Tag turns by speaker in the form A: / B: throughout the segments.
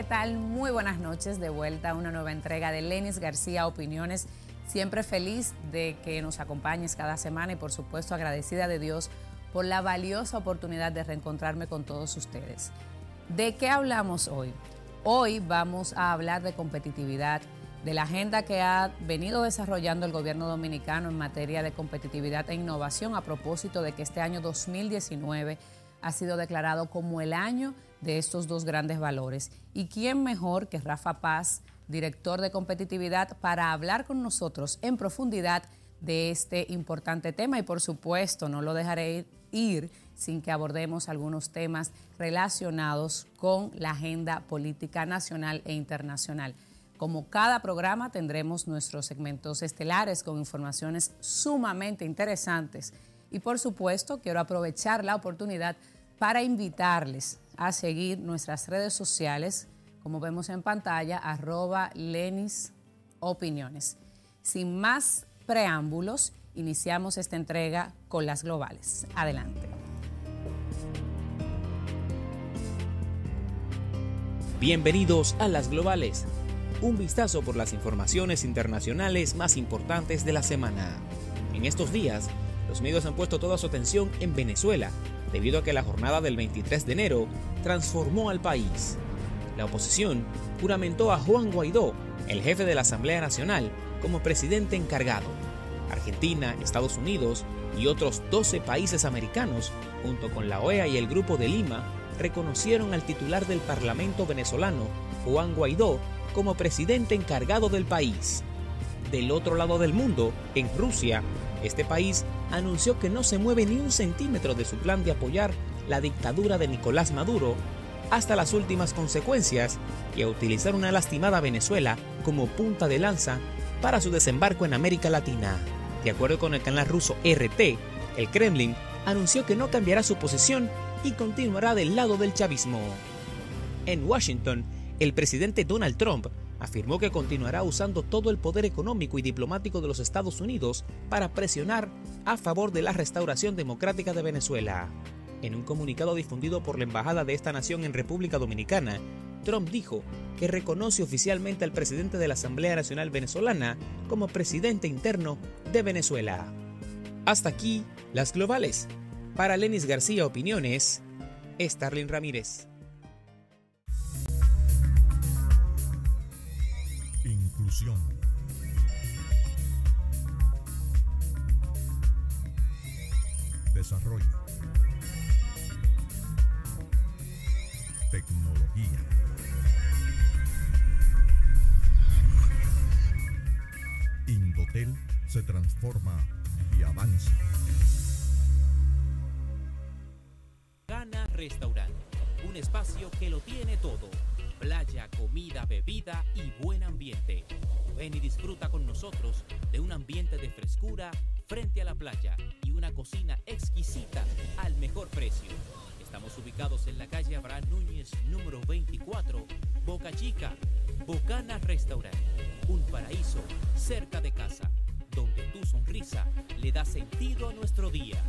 A: ¿Qué tal? Muy buenas noches. De vuelta a una nueva entrega de Lenis García Opiniones. Siempre feliz de que nos acompañes cada semana y por supuesto agradecida de Dios por la valiosa oportunidad de reencontrarme con todos ustedes. ¿De qué hablamos hoy? Hoy vamos a hablar de competitividad, de la agenda que ha venido desarrollando el gobierno dominicano en materia de competitividad e innovación a propósito de que este año 2019 ha sido declarado como el año de estos dos grandes valores. ¿Y quién mejor que Rafa Paz, director de competitividad, para hablar con nosotros en profundidad de este importante tema? Y por supuesto, no lo dejaré ir sin que abordemos algunos temas relacionados con la agenda política nacional e internacional. Como cada programa tendremos nuestros segmentos estelares con informaciones sumamente interesantes y por supuesto quiero aprovechar la oportunidad para invitarles a seguir nuestras redes sociales, como vemos en pantalla, arroba Lenis Opiniones. Sin más preámbulos, iniciamos esta entrega con las globales. Adelante.
B: Bienvenidos a las globales. Un vistazo por las informaciones internacionales más importantes de la semana. En estos días, los medios han puesto toda su atención en Venezuela, debido a que la jornada del 23 de enero transformó al país. La oposición juramentó a Juan Guaidó, el jefe de la Asamblea Nacional, como presidente encargado. Argentina, Estados Unidos y otros 12 países americanos, junto con la OEA y el Grupo de Lima, reconocieron al titular del Parlamento venezolano, Juan Guaidó, como presidente encargado del país. Del otro lado del mundo, en Rusia, este país anunció que no se mueve ni un centímetro de su plan de apoyar la dictadura de Nicolás Maduro hasta las últimas consecuencias y a utilizar una lastimada Venezuela como punta de lanza para su desembarco en América Latina. De acuerdo con el canal ruso RT, el Kremlin anunció que no cambiará su posición y continuará del lado del chavismo. En Washington, el presidente Donald Trump afirmó que continuará usando todo el poder económico y diplomático de los Estados Unidos para presionar a favor de la restauración democrática de Venezuela. En un comunicado difundido por la Embajada de esta nación en República Dominicana, Trump dijo que reconoce oficialmente al presidente de la Asamblea Nacional Venezolana como presidente interno de Venezuela. Hasta aquí, las globales. Para Lenis García Opiniones, Starlin Ramírez.
C: Desarrollo. Tecnología. Indotel se transforma y avanza.
B: Gana Restaurante, un espacio que lo tiene todo playa, comida, bebida y buen ambiente. Ven y disfruta con nosotros de un ambiente de frescura frente a la playa y una cocina exquisita al mejor precio. Estamos ubicados en la calle Abraham Núñez número 24, Boca Chica, Bocana Restaurant, un paraíso cerca de casa, donde tu sonrisa le da sentido a nuestro día.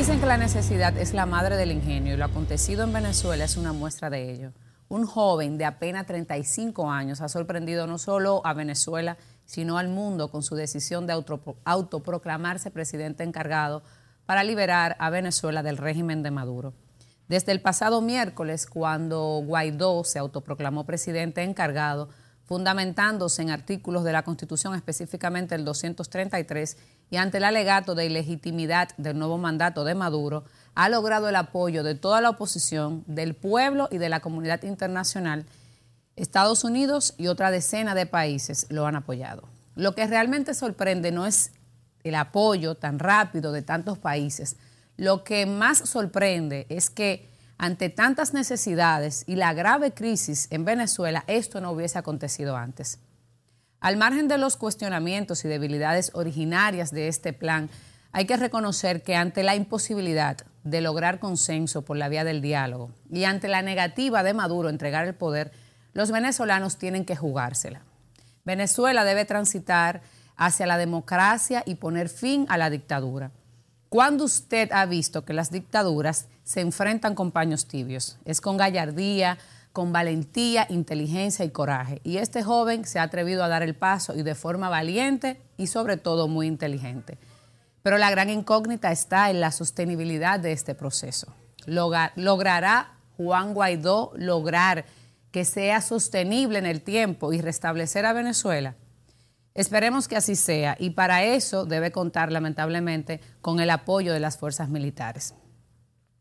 A: Dicen que la necesidad es la madre del ingenio y lo acontecido en Venezuela es una muestra de ello. Un joven de apenas 35 años ha sorprendido no solo a Venezuela, sino al mundo con su decisión de autoproclamarse presidente encargado para liberar a Venezuela del régimen de Maduro. Desde el pasado miércoles, cuando Guaidó se autoproclamó presidente encargado, fundamentándose en artículos de la Constitución, específicamente el 233, y ante el alegato de ilegitimidad del nuevo mandato de Maduro, ha logrado el apoyo de toda la oposición, del pueblo y de la comunidad internacional. Estados Unidos y otra decena de países lo han apoyado. Lo que realmente sorprende no es el apoyo tan rápido de tantos países. Lo que más sorprende es que ante tantas necesidades y la grave crisis en Venezuela, esto no hubiese acontecido antes. Al margen de los cuestionamientos y debilidades originarias de este plan, hay que reconocer que ante la imposibilidad de lograr consenso por la vía del diálogo y ante la negativa de Maduro entregar el poder, los venezolanos tienen que jugársela. Venezuela debe transitar hacia la democracia y poner fin a la dictadura. ¿Cuándo usted ha visto que las dictaduras se enfrentan con paños tibios? Es con gallardía, con valentía, inteligencia y coraje. Y este joven se ha atrevido a dar el paso y de forma valiente y sobre todo muy inteligente. Pero la gran incógnita está en la sostenibilidad de este proceso. ¿Logrará Juan Guaidó lograr que sea sostenible en el tiempo y restablecer a Venezuela? Esperemos que así sea y para eso debe contar lamentablemente con el apoyo de las fuerzas militares.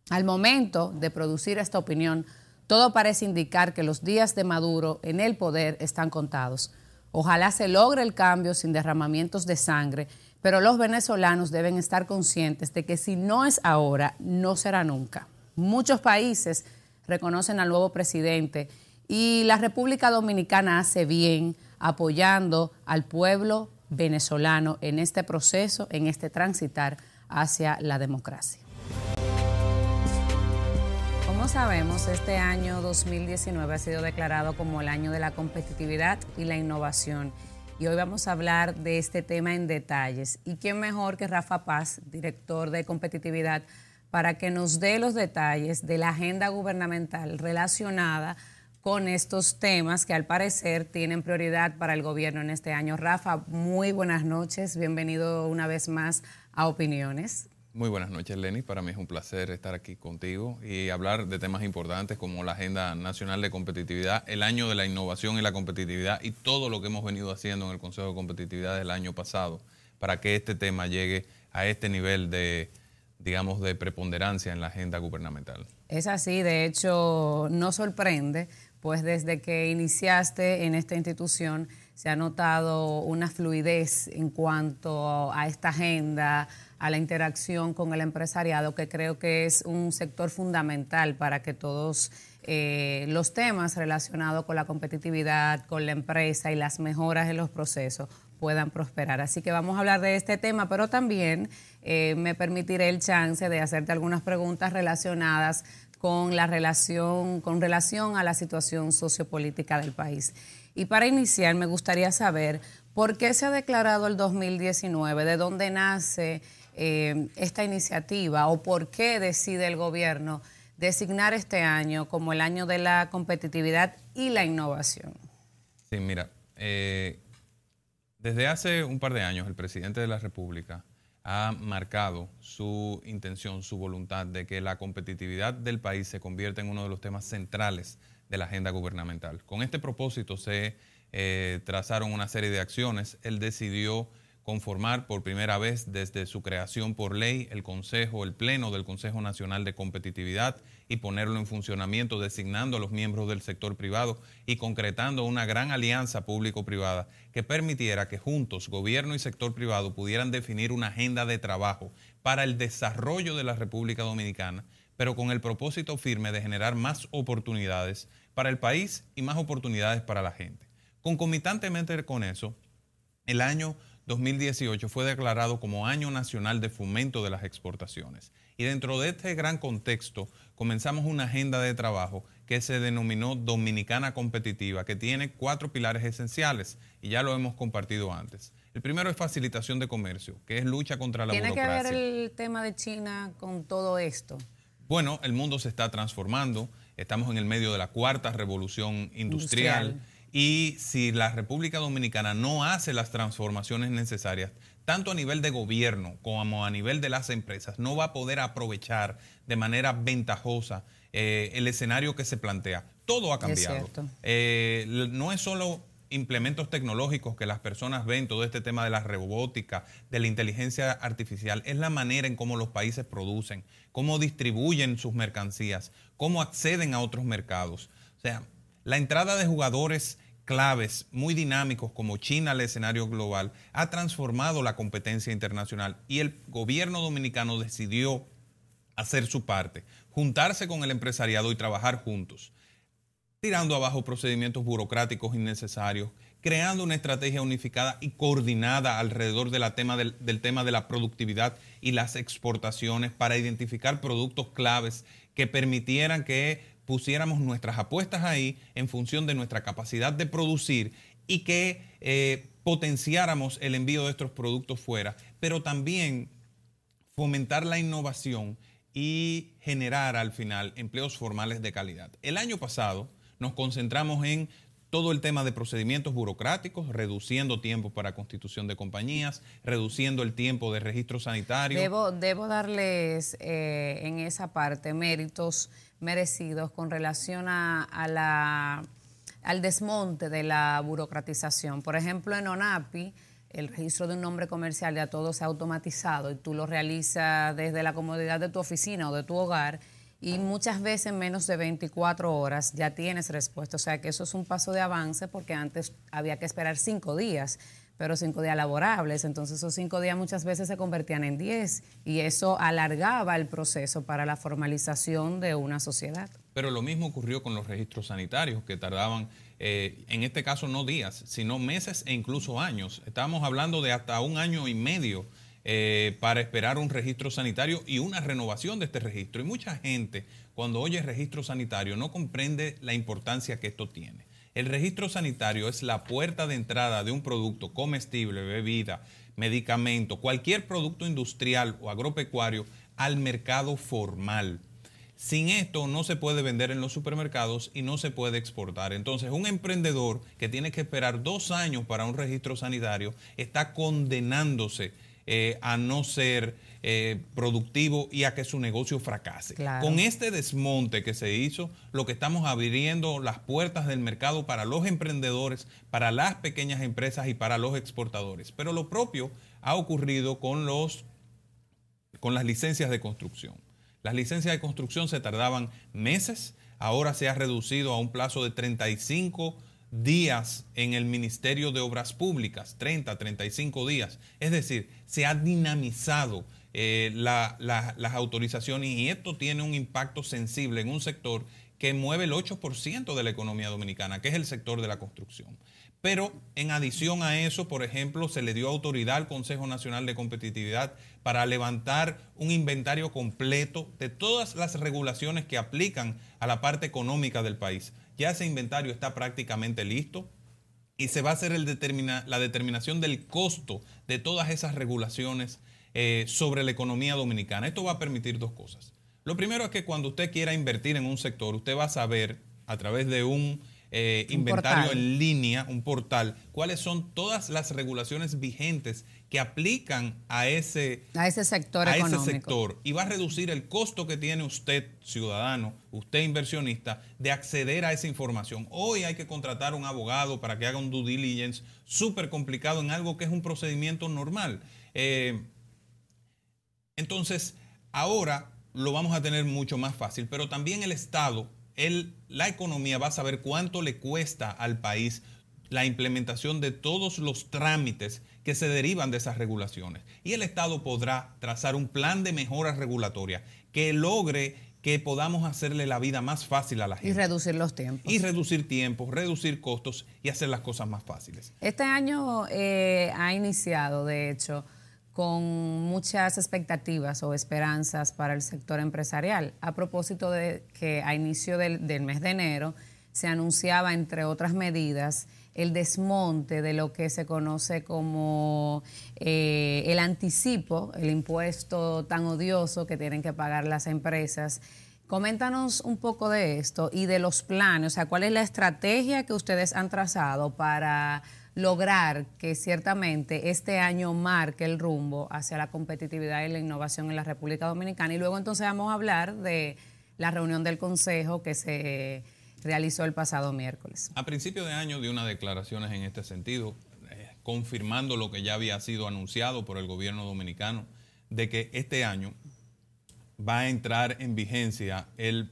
A: Al momento de producir esta opinión, todo parece indicar que los días de Maduro en el poder están contados. Ojalá se logre el cambio sin derramamientos de sangre, pero los venezolanos deben estar conscientes de que si no es ahora, no será nunca. Muchos países reconocen al nuevo presidente y la República Dominicana hace bien apoyando al pueblo venezolano en este proceso, en este transitar hacia la democracia. Como sabemos, este año 2019 ha sido declarado como el año de la competitividad y la innovación. Y hoy vamos a hablar de este tema en detalles. ¿Y quién mejor que Rafa Paz, director de competitividad, para que nos dé los detalles de la agenda gubernamental relacionada con estos temas que al parecer tienen prioridad para el gobierno en este año? Rafa, muy buenas noches. Bienvenido una vez más a Opiniones.
D: Muy buenas noches, Lenny. Para mí es un placer estar aquí contigo y hablar de temas importantes como la Agenda Nacional de Competitividad, el año de la innovación y la competitividad y todo lo que hemos venido haciendo en el Consejo de Competitividad del año pasado para que este tema llegue a este nivel de, digamos, de preponderancia en la agenda gubernamental.
A: Es así, de hecho, no sorprende, pues desde que iniciaste en esta institución se ha notado una fluidez en cuanto a esta agenda, a la interacción con el empresariado, que creo que es un sector fundamental para que todos eh, los temas relacionados con la competitividad, con la empresa y las mejoras en los procesos puedan prosperar. Así que vamos a hablar de este tema, pero también eh, me permitiré el chance de hacerte algunas preguntas relacionadas con la relación, con relación a la situación sociopolítica del país. Y para iniciar, me gustaría saber por qué se ha declarado el 2019, de dónde nace eh, esta iniciativa o por qué decide el gobierno designar este año como el año de la competitividad y la innovación?
D: Sí, mira, eh, desde hace un par de años el presidente de la República ha marcado su intención, su voluntad de que la competitividad del país se convierta en uno de los temas centrales de la agenda gubernamental. Con este propósito se eh, trazaron una serie de acciones. Él decidió conformar por primera vez desde su creación por ley el Consejo, el Pleno del Consejo Nacional de Competitividad y ponerlo en funcionamiento, designando a los miembros del sector privado y concretando una gran alianza público-privada que permitiera que juntos gobierno y sector privado pudieran definir una agenda de trabajo para el desarrollo de la República Dominicana, pero con el propósito firme de generar más oportunidades para el país y más oportunidades para la gente. Concomitantemente con eso, el año 2018 fue declarado como Año Nacional de Fomento de las Exportaciones. Y dentro de este gran contexto comenzamos una agenda de trabajo que se denominó Dominicana Competitiva, que tiene cuatro pilares esenciales y ya lo hemos compartido antes. El primero es facilitación de comercio, que es lucha contra la burocracia. ¿Tiene que ver
A: el tema de China con todo esto?
D: Bueno, el mundo se está transformando, estamos en el medio de la cuarta revolución industrial y si la República Dominicana no hace las transformaciones necesarias, tanto a nivel de gobierno como a nivel de las empresas, no va a poder aprovechar de manera ventajosa eh, el escenario que se plantea. Todo ha cambiado. Eh, no es solo implementos tecnológicos que las personas ven, todo este tema de la robótica, de la inteligencia artificial, es la manera en cómo los países producen, cómo distribuyen sus mercancías, cómo acceden a otros mercados. O sea, la entrada de jugadores claves muy dinámicos como China al escenario global ha transformado la competencia internacional y el gobierno dominicano decidió hacer su parte, juntarse con el empresariado y trabajar juntos, tirando abajo procedimientos burocráticos innecesarios, creando una estrategia unificada y coordinada alrededor del, tema de la productividad y las exportaciones para identificar productos claves que permitieran que pusiéramos nuestras apuestas ahí en función de nuestra capacidad de producir y que eh, potenciáramos el envío de estos productos fuera, pero también fomentar la innovación y generar al final empleos formales de calidad. El año pasado nos concentramos en todo el tema de procedimientos burocráticos, reduciendo tiempo para constitución de compañías, reduciendo el tiempo de registro sanitario. Debo,
A: debo darles eh, en esa parte méritos merecidos con relación a, la, al desmonte de la burocratización. Por ejemplo, en ONAPI, el registro de un nombre comercial ya todo se ha automatizado y tú lo realizas desde la comodidad de tu oficina o de tu hogar y muchas veces en menos de 24 horas ya tienes respuesta. O sea que eso es un paso de avance porque antes había que esperar cinco días, pero cinco días laborables. Entonces esos cinco días muchas veces se convertían en diez y eso alargaba el proceso para la formalización de una sociedad.
D: Pero lo mismo ocurrió con los registros sanitarios que tardaban, eh, en este caso no días, sino meses e incluso años. Estábamos hablando de hasta un año y medio eh, para esperar un registro sanitario y una renovación de este registro. Y mucha gente cuando oye registro sanitario no comprende la importancia que esto tiene. El registro sanitario es la puerta de entrada de un producto comestible, bebida, medicamento, cualquier producto industrial o agropecuario al mercado formal. Sin esto no se puede vender en los supermercados y no se puede exportar. Entonces un emprendedor que tiene que esperar dos años para un registro sanitario está condenándose eh, a no ser eh, productivo y a que su negocio fracase. Con este desmonte que se hizo, lo que estamos abriendo las puertas del mercado para los emprendedores, para las pequeñas empresas y para los exportadores. Pero lo propio ha ocurrido con, los, con las licencias de construcción. Las licencias de construcción se tardaban meses, ahora se ha reducido a un plazo de 35 días en el Ministerio de Obras Públicas, 30, 35 días. Es decir, se ha dinamizado eh, las autorizaciones y esto tiene un impacto sensible en un sector que mueve el 8% de la economía dominicana, que es el sector de la construcción. Pero en adición a eso, por ejemplo, se le dio autoridad al Consejo Nacional de Competitividad para levantar un inventario completo de todas las regulaciones que aplican a la parte económica del país. Ya ese inventario está prácticamente listo y se va a hacer la determinación del costo de todas esas regulaciones eh, sobre la economía dominicana. Esto va a permitir dos cosas. Lo primero es que cuando usted quiera invertir en un sector, usted va a saber a través de un, eh, inventario en línea, un portal, cuáles son todas las regulaciones vigentes que aplican a ese,
A: a ese sector económico.
D: y va a reducir el costo que tiene usted, ciudadano, usted inversionista, de acceder a esa información. Hoy hay que contratar un abogado para que haga un due diligence súper complicado en algo que es un procedimiento normal. Eh, entonces, ahora lo vamos a tener mucho más fácil, pero también el Estado, el, la economía va a saber cuánto le cuesta al país la implementación de todos los trámites que se derivan de esas regulaciones. Y el Estado podrá trazar un plan de mejora regulatoria que logre que podamos hacerle la vida más fácil a la gente.
A: Y reducir los tiempos.
D: Y reducir tiempos, reducir costos y hacer las cosas más fáciles.
A: Este año eh, ha iniciado, de hecho, con muchas expectativas o esperanzas para el sector empresarial, a propósito de que a inicio del mes de enero se anunciaba, entre otras medidas, el desmonte de lo que se conoce como eh, el anticipo, el impuesto tan odioso que tienen que pagar las empresas. Coméntanos un poco de esto y de los planes, o sea, cuál es la estrategia que ustedes han trazado para lograr que ciertamente este año marque el rumbo hacia la competitividad y la innovación en la República Dominicana. Y luego entonces vamos a hablar de la reunión del Consejo que se realizó el pasado miércoles.
D: A principio de año dio unas declaraciones en este sentido, eh, confirmando lo que ya había sido anunciado por el gobierno dominicano, de que este año va a entrar en vigencia el,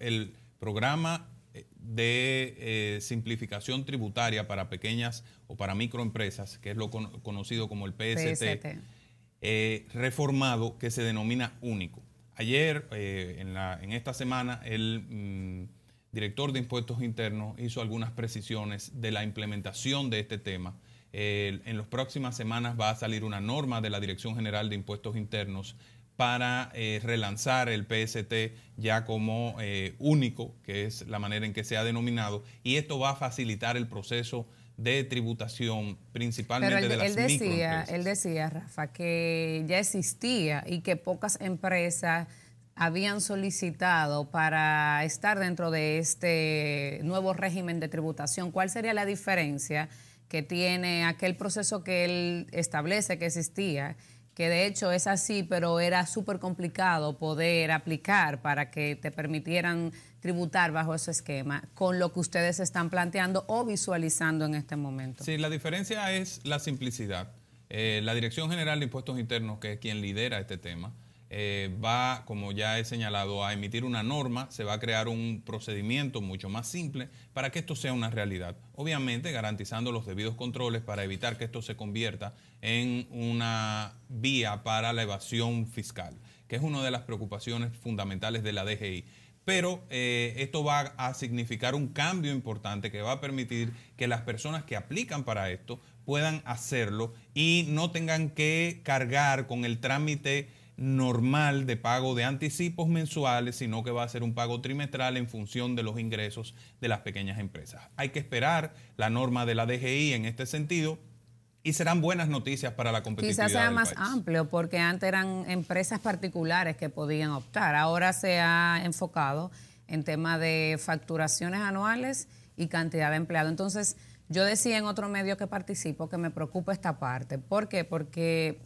D: el programa eh, de eh, simplificación tributaria para pequeñas o para microempresas, que es lo conocido como el PST, reformado que se denomina único. Ayer, en, esta semana, el mm, director de impuestos internos, hizo algunas precisiones de la implementación de este tema. en las próximas semanas va a salir una norma de la Dirección General de Impuestos Internos para eh, relanzar el PST ya como eh, único, que es la manera en que se ha denominado, y esto va a facilitar el proceso de tributación principalmente de las decía,
A: Él decía, Rafa, que ya existía y que pocas empresas habían solicitado para estar dentro de este nuevo régimen de tributación? ¿Cuál sería la diferencia que tiene aquel proceso que él establece que existía? que de hecho es así, pero era súper complicado poder aplicar para que te permitieran tributar bajo ese esquema, con lo que ustedes están planteando o visualizando en este momento.
D: Sí, la diferencia es la simplicidad. Eh, la Dirección General de Impuestos Internos, que es quien lidera este tema, eh, va, como ya he señalado, a emitir una norma, se va a crear un procedimiento mucho más simple para que esto sea una realidad. Obviamente garantizando los debidos controles para evitar que esto se convierta en una vía para la evasión fiscal, que es una de las preocupaciones fundamentales de la DGI pero eh, esto va a significar un cambio importante que va a permitir que las personas que aplican para esto puedan hacerlo y no tengan que cargar con el trámite normal de pago de anticipos mensuales, sino que va a ser un pago trimestral en función de los ingresos de las pequeñas empresas. Hay que esperar la norma de la DGI en este sentido. Y serán buenas noticias para la competitividad. Quizás sea más
A: amplio, porque antes eran empresas particulares que podían optar. Ahora se ha enfocado en tema de facturaciones anuales y cantidad de empleados. Entonces, yo decía en otro medio que participo que me preocupa esta parte. ¿Por qué? Porque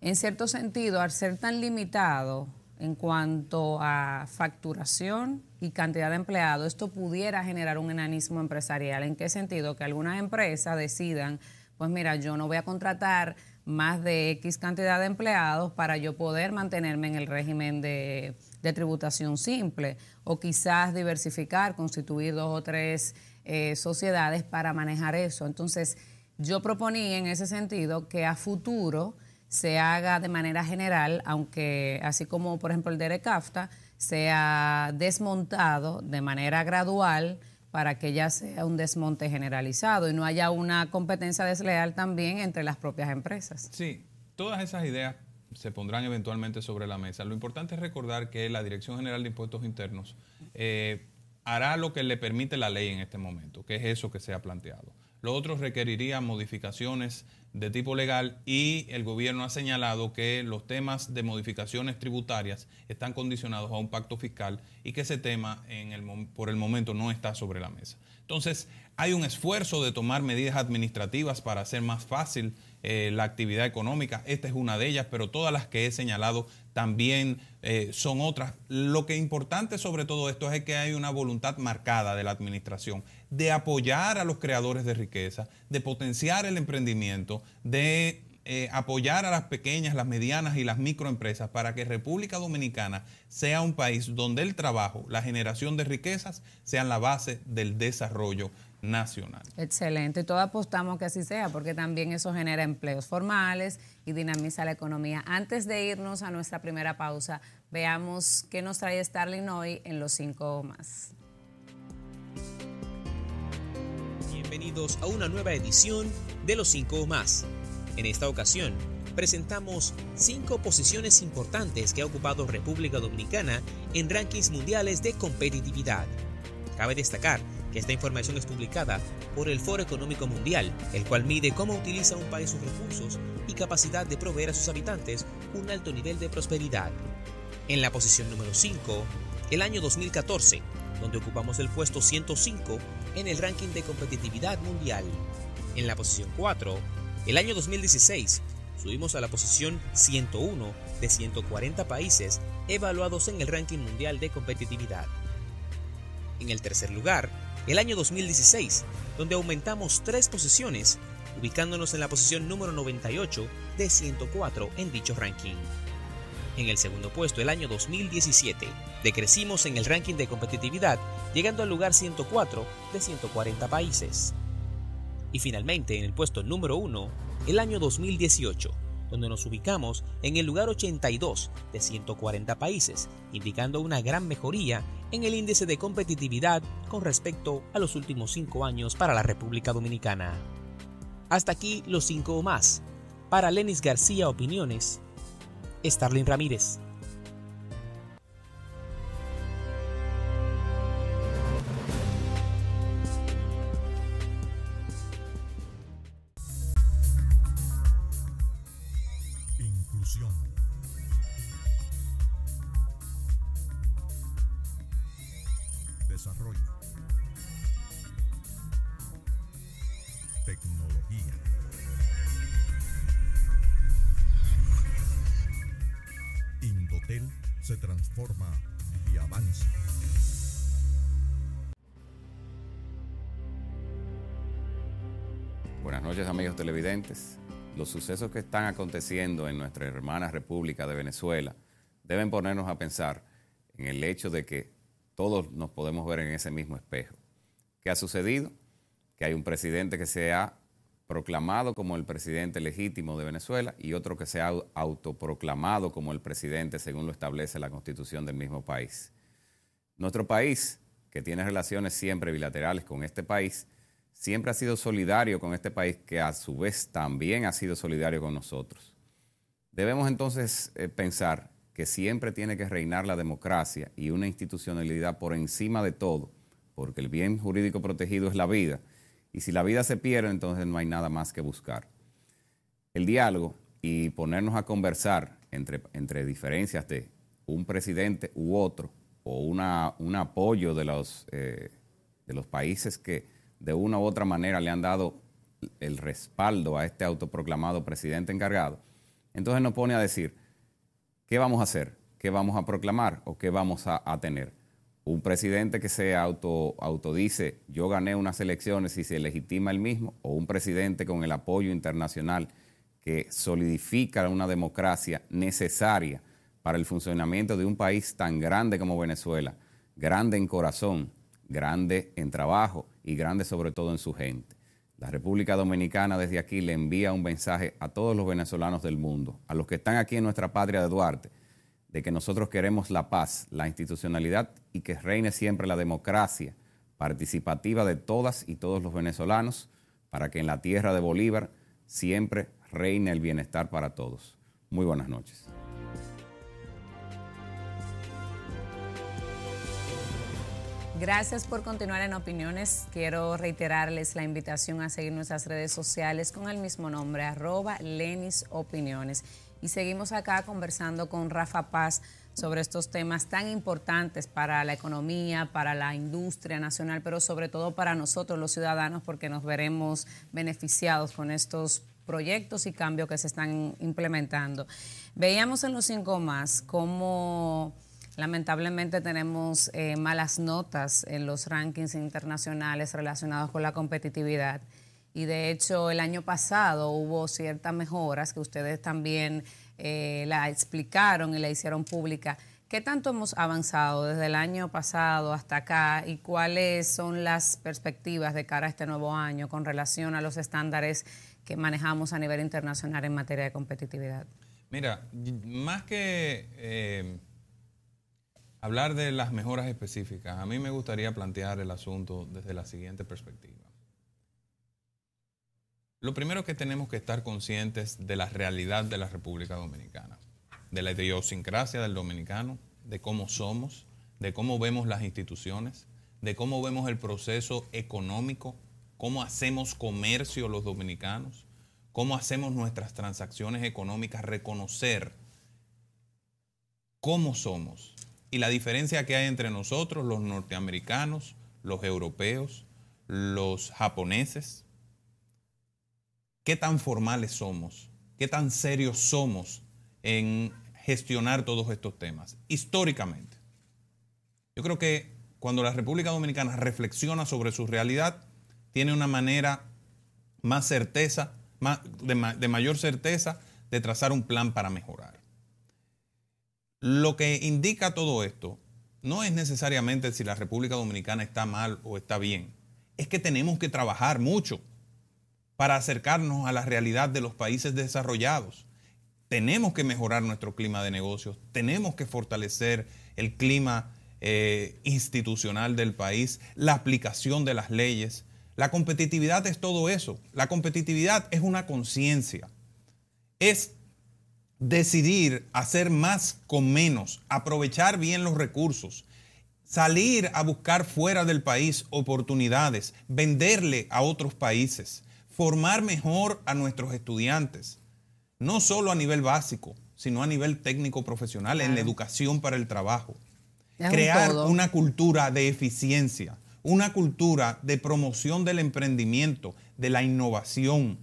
A: en cierto sentido, al ser tan limitado en cuanto a facturación y cantidad de empleados, esto pudiera generar un enanismo empresarial. ¿En qué sentido? Que algunas empresas decidan, pues mira, yo no voy a contratar más de X cantidad de empleados para yo poder mantenerme en el régimen de, tributación simple o quizás diversificar, constituir dos o tres eh, sociedades para manejar eso. Entonces, yo proponía en ese sentido que a futuro se haga de manera general, aunque así como por ejemplo el DERECAFTA, sea desmontado de manera gradual para que ya sea un desmonte generalizado y no haya una competencia desleal también entre las propias empresas. Sí,
D: todas esas ideas se pondrán eventualmente sobre la mesa. Lo importante es recordar que la Dirección General de Impuestos Internos eh, hará lo que le permite la ley en este momento, que es eso que se ha planteado. Lo otro requeriría modificaciones de tipo legal y el gobierno ha señalado que los temas de modificaciones tributarias están condicionados a un pacto fiscal y que ese tema por el momento no está sobre la mesa. Entonces, hay un esfuerzo de tomar medidas administrativas para hacer más fácil eh, la actividad económica. Esta es una de ellas, pero todas las que he señalado también eh, son otras. Lo que es importante sobre todo esto es que hay una voluntad marcada de la administración de apoyar a los creadores de riqueza, de potenciar el emprendimiento, de eh, apoyar a las pequeñas, las medianas y las microempresas para que República Dominicana sea un país donde el trabajo, la generación de riquezas sean la base del desarrollo nacional.
A: Excelente, y todos apostamos que así sea, porque también eso genera empleos formales y dinamiza la economía. Antes de irnos a nuestra primera pausa, veamos qué nos trae Starling hoy en los cinco más.
B: Bienvenidos a una nueva edición de los cinco más. En esta ocasión, presentamos cinco posiciones importantes que ha ocupado República Dominicana en rankings mundiales de competitividad. Cabe destacar esta información es publicada por el Foro Económico Mundial, el cual mide cómo utiliza un país sus recursos y capacidad de proveer a sus habitantes un alto nivel de prosperidad. En la posición número 5, el año 2014, donde ocupamos el puesto 105 en el ranking de competitividad mundial. En la posición 4, el año 2016, subimos a la posición 101 de 140 países evaluados en el ranking mundial de competitividad. En el tercer lugar, el año 2016, donde aumentamos tres posiciones, ubicándonos en la posición número 98 de 104 en dicho ranking. En el segundo puesto el año 2017, decrecimos en el ranking de competitividad, llegando al lugar 104 de 140 países. Y finalmente en el puesto número 1, el año 2018, donde nos ubicamos en el lugar 82 de 140 países, indicando una gran mejoría en el índice de competitividad con respecto a los últimos 5 años para la República Dominicana. Hasta aquí los 5 o más. Para Lenis García Opiniones, Starlin Ramírez.
C: los sucesos que están aconteciendo en nuestra hermana República de Venezuela deben ponernos a pensar en el hecho de que todos nos podemos ver en ese mismo espejo. ¿Qué ha sucedido? Que hay un presidente que se ha proclamado como el presidente legítimo de Venezuela y otro que se ha autoproclamado como el presidente según lo establece la constitución del mismo país. Nuestro país, que tiene relaciones siempre bilaterales con este país, siempre ha sido solidario con este país que a su vez también ha sido solidario con nosotros. Debemos entonces eh, pensar que siempre tiene que reinar la democracia y una institucionalidad por encima de todo, porque el bien jurídico protegido es la vida, y si la vida se pierde, entonces no hay nada más que buscar. El diálogo y ponernos a conversar entre, entre diferencias de un presidente u otro, o una, un apoyo de los, eh, de los países que de una u otra manera le han dado el respaldo a este autoproclamado presidente encargado, entonces nos pone a decir, ¿qué vamos a hacer? ¿Qué vamos a proclamar o qué vamos a, tener? Un presidente que se auto, autodice, yo gané unas elecciones y se legitima el mismo, o un presidente con el apoyo internacional que solidifica una democracia necesaria para el funcionamiento de un país tan grande como Venezuela, grande en corazón, grande en trabajo y grande sobre todo en su gente. La República Dominicana desde aquí le envía un mensaje a todos los venezolanos del mundo, a los que están aquí en nuestra patria de Duarte, de que nosotros queremos la paz, la institucionalidad y que reine siempre la democracia participativa de todas y todos los venezolanos para que en la tierra de Bolívar siempre reine el bienestar para todos. Muy buenas noches.
A: Gracias por continuar en Opiniones. Quiero reiterarles la invitación a seguir nuestras redes sociales con el mismo nombre, arroba Lenis Opiniones. Y seguimos acá conversando con Rafa Paz sobre estos temas tan importantes para la economía, para la industria nacional, pero sobre todo para nosotros los ciudadanos, porque nos veremos beneficiados con estos proyectos y cambios que se están implementando. Veíamos en los cinco más cómo Lamentablemente tenemos eh, malas notas en los rankings internacionales relacionados con la competitividad. Y de hecho el año pasado hubo ciertas mejoras que ustedes también eh, la explicaron y la hicieron pública. ¿Qué tanto hemos avanzado desde el año pasado hasta acá y cuáles son las perspectivas de cara a este nuevo año con relación a los estándares que manejamos a nivel internacional en materia de competitividad?
D: Mira, más que eh, hablar de las mejoras específicas, a mí me gustaría plantear el asunto desde la siguiente perspectiva. Lo primero que tenemos que estar conscientes de la realidad de la República Dominicana, de la idiosincrasia del dominicano, de cómo somos, de cómo vemos las instituciones, de cómo vemos el proceso económico, cómo hacemos comercio los dominicanos, cómo hacemos nuestras transacciones económicas, reconocer cómo somos, y la diferencia que hay entre nosotros, los norteamericanos, los europeos, los japoneses. ¿Qué tan formales somos? ¿Qué tan serios somos en gestionar todos estos temas históricamente? Yo creo que cuando la República Dominicana reflexiona sobre su realidad, tiene una manera más certeza, de mayor certeza de trazar un plan para mejorar. Lo que indica todo esto no es necesariamente si la República Dominicana está mal o está bien, es que tenemos que trabajar mucho para acercarnos a la realidad de los países desarrollados. Tenemos que mejorar nuestro clima de negocios, tenemos que fortalecer el clima eh, institucional del país, la aplicación de las leyes. La competitividad es todo eso. La competitividad es una conciencia. Es decidir hacer más con menos, aprovechar bien los recursos, salir a buscar fuera del país oportunidades, venderle a otros países, formar mejor a nuestros estudiantes, no solo a nivel básico, sino a nivel técnico profesional, en la educación para el trabajo. Crear una cultura de eficiencia, una cultura de promoción del emprendimiento, de la innovación,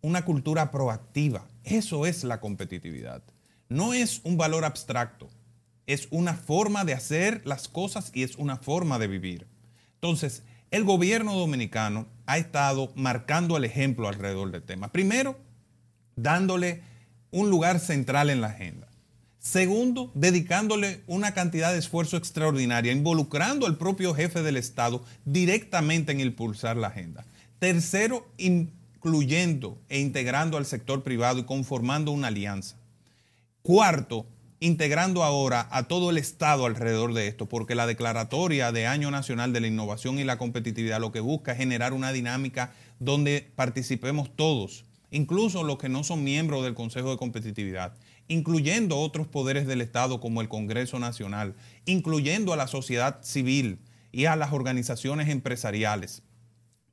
D: una cultura proactiva eso es la competitividad. No es un valor abstracto, es una forma de hacer las cosas y es una forma de vivir. Entonces, el gobierno dominicano ha estado marcando el ejemplo alrededor del tema. Primero, dándole un lugar central en la agenda. Segundo, dedicándole una cantidad de esfuerzo extraordinaria, involucrando al propio jefe del Estado directamente en impulsar la agenda. Tercero, incluyendo e integrando al sector privado y conformando una alianza. Cuarto, integrando ahora a todo el Estado alrededor de esto, porque la declaratoria de Año Nacional de la Innovación y la Competitividad lo que busca es generar una dinámica donde participemos todos, incluso los que no son miembros del Consejo de Competitividad, incluyendo otros poderes del Estado como el Congreso Nacional, incluyendo a la sociedad civil y a las organizaciones empresariales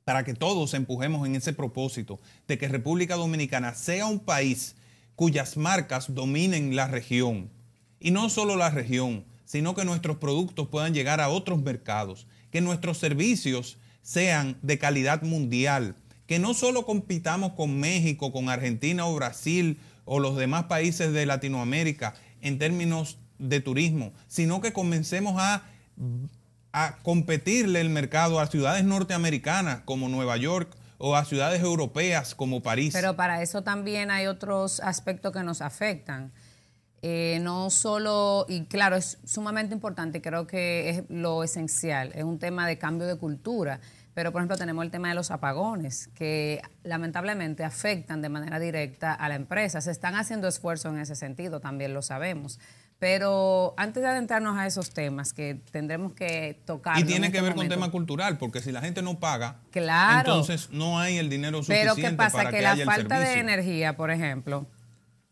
D: para que todos empujemos en ese propósito de que República Dominicana sea un país cuyas marcas dominen la región. Y no solo la región, sino que nuestros productos puedan llegar a otros mercados, que nuestros servicios sean de calidad mundial, que no solo compitamos con México, con Argentina o Brasil o los demás países de Latinoamérica en términos de turismo, sino que comencemos a a competirle el mercado a ciudades norteamericanas como Nueva York o a ciudades europeas como París. Pero
A: para eso también hay otros aspectos que nos afectan. Eh, no solo, y claro, es sumamente importante, creo que es lo esencial, es un tema de cambio de cultura, pero por ejemplo tenemos el tema de los apagones, que lamentablemente afectan de manera directa a la empresa. Se están haciendo esfuerzos en ese sentido, también lo sabemos. Pero antes de adentrarnos a esos temas que tendremos que tocar. Y tiene que este ver con tema
D: cultural, porque si la gente no paga,
A: entonces
D: no hay el dinero suficiente. Pero ¿qué pasa? que, la falta de
A: energía, por ejemplo,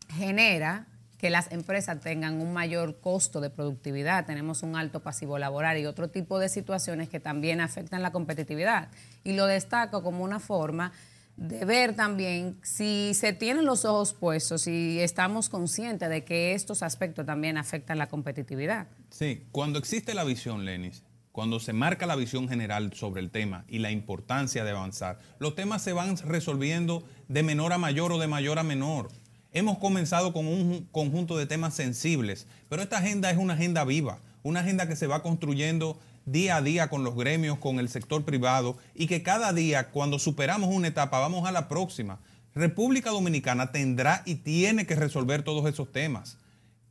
A: genera que las empresas tengan un mayor costo de productividad, tenemos un alto pasivo laboral y otro tipo de situaciones que también afectan la competitividad. Y lo destaco como una forma de ver también si se tienen los ojos puestos y estamos conscientes de que estos aspectos también afectan la competitividad.
D: Sí, cuando existe la visión, Lenis, cuando se marca la visión general sobre el tema y la importancia de avanzar, los temas se van resolviendo de menor a mayor o de mayor a menor. Hemos comenzado con un conjunto de temas sensibles, pero esta agenda es una agenda viva, una agenda que se va construyendo día a día con los gremios, con el sector privado y que cada día cuando superamos una etapa vamos a la próxima. República Dominicana tendrá y tiene que resolver todos esos temas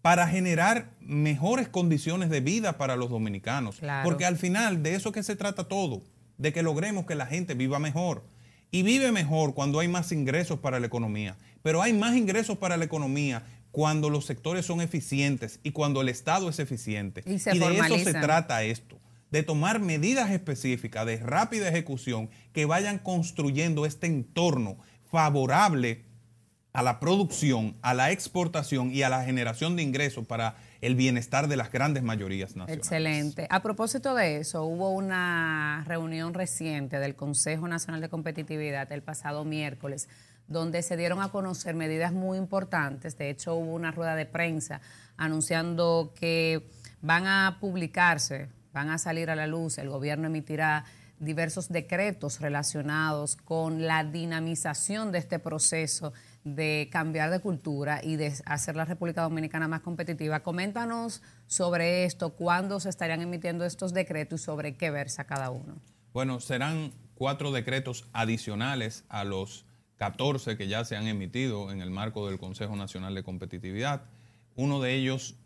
D: para generar mejores condiciones de vida para los dominicanos. Porque al final de eso que se trata todo, de que logremos que la gente viva mejor. Y vive mejor cuando hay más ingresos para la economía. Pero hay más ingresos para la economía cuando los sectores son eficientes y cuando el Estado es eficiente. y de eso se trata esto de tomar medidas específicas de rápida ejecución que vayan construyendo este entorno favorable a la producción, a la exportación y a la generación de ingresos para el bienestar de las grandes mayorías nacionales.
A: Excelente. A propósito de eso, hubo una reunión reciente del Consejo Nacional de Competitividad el pasado miércoles, donde se dieron a conocer medidas muy importantes. De hecho, hubo una rueda de prensa anunciando que van a publicarse van a salir a la luz, el gobierno emitirá diversos decretos relacionados con la dinamización de este proceso de cambiar de cultura y de hacer la República Dominicana más competitiva. Coméntanos sobre esto, cuándo se estarían emitiendo estos decretos y sobre qué versa cada uno.
D: Bueno, serán cuatro decretos adicionales a los 14 que ya se han emitido en el marco del Consejo Nacional de Competitividad. Uno de ellos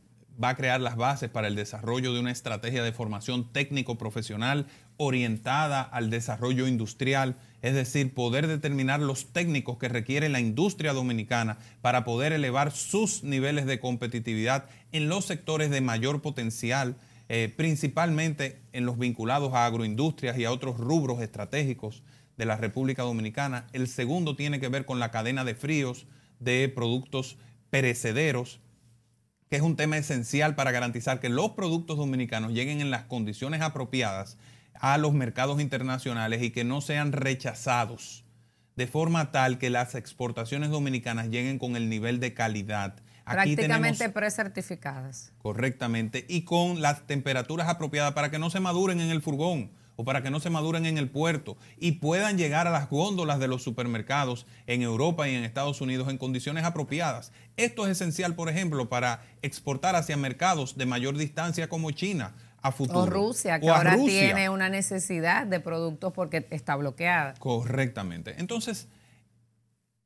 D: va a crear las bases para el desarrollo de una estrategia de formación técnico-profesional orientada al desarrollo industrial, es decir, poder determinar los técnicos que requiere la industria dominicana para poder elevar sus niveles de competitividad en los sectores de mayor potencial, eh, principalmente en los vinculados a agroindustrias y a otros rubros estratégicos de la República Dominicana. El segundo tiene que ver con la cadena de fríos de productos perecederos que es un tema esencial para garantizar que los productos dominicanos lleguen en las condiciones apropiadas a los mercados internacionales y que no sean rechazados, de forma tal que las exportaciones dominicanas lleguen con el nivel de calidad. Prácticamente
A: precertificadas.
D: Correctamente, y con las temperaturas apropiadas para que no se maduren en el furgón o para que no se maduren en el puerto y puedan llegar a las góndolas de los supermercados en Europa y en Estados Unidos en condiciones apropiadas. Esto es esencial, por ejemplo, para exportar hacia mercados de mayor distancia como China, a futuro. O Rusia, que ahora tiene
A: una necesidad de productos porque está bloqueada.
D: Correctamente. Entonces,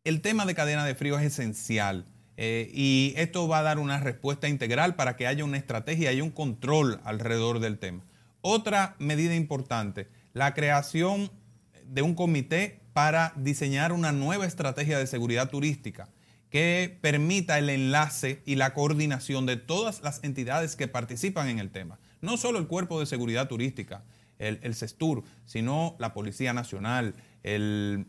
D: el tema de cadena de frío es esencial. Eh, y esto va a dar una respuesta integral para que haya una estrategia y un control alrededor del tema. Otra medida importante, la creación de un comité para diseñar una nueva estrategia de seguridad turística que permita el enlace y la coordinación de todas las entidades que participan en el tema. No solo el Cuerpo de Seguridad Turística, el, CESTUR, sino la Policía Nacional, el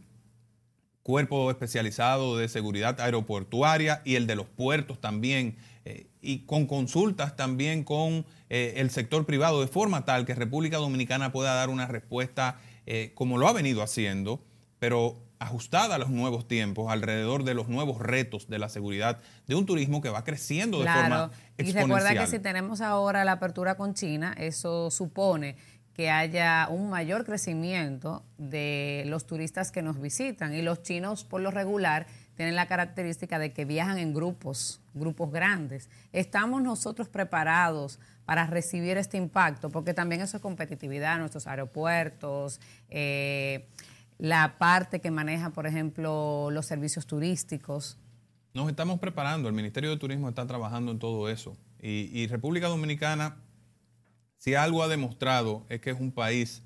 D: Cuerpo Especializado de Seguridad Aeroportuaria y el de los puertos también, eh, y con consultas también con eh, el sector privado, de forma tal que República Dominicana pueda dar una respuesta eh, como lo ha venido haciendo, pero ajustada a los nuevos tiempos, alrededor de los nuevos retos de la seguridad, de un turismo que va creciendo de forma exponencial. Y recuerda que si
A: tenemos ahora la apertura con China, eso supone que haya un mayor crecimiento de los turistas que nos visitan. Y los chinos, por lo regular, tienen la característica de que viajan en grupos grupos grandes. ¿Estamos nosotros preparados para recibir este impacto? Porque también eso es competitividad, nuestros aeropuertos, eh, la parte que maneja, por ejemplo, los servicios
D: turísticos. Nos estamos preparando, el Ministerio de Turismo está trabajando en todo eso. y República Dominicana, si algo ha demostrado, es que es un país